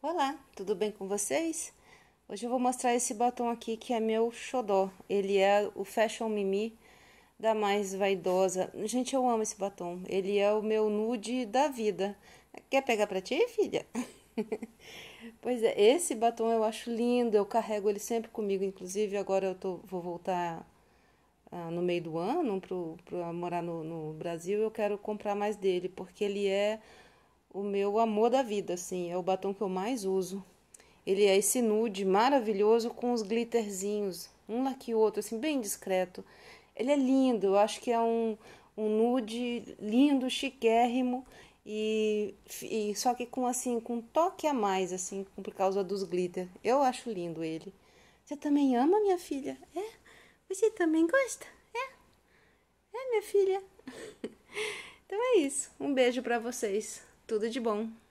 Olá, tudo bem com vocês? Hoje eu vou mostrar esse batom aqui que é meu xodó. Ele é o Fashion Mimi da mais vaidosa. Gente, eu amo esse batom. Ele é o meu nude da vida. Quer pegar pra ti, filha? pois é, esse batom eu acho lindo. Eu carrego ele sempre comigo. Inclusive, agora eu tô, vou voltar ah, no meio do ano para morar no, no Brasil. Eu quero comprar mais dele porque ele é o meu amor da vida, assim, é o batom que eu mais uso. Ele é esse nude maravilhoso com os glitterzinhos, um lá que o outro, assim, bem discreto. Ele é lindo, eu acho que é um, um nude lindo, chiquérrimo e, e, só que com assim, com um toque a mais assim, por causa dos glitter. Eu acho lindo ele. Você também ama, minha filha? É? Você também gosta? É? É, minha filha. então é isso. Um beijo para vocês. Tudo de bom!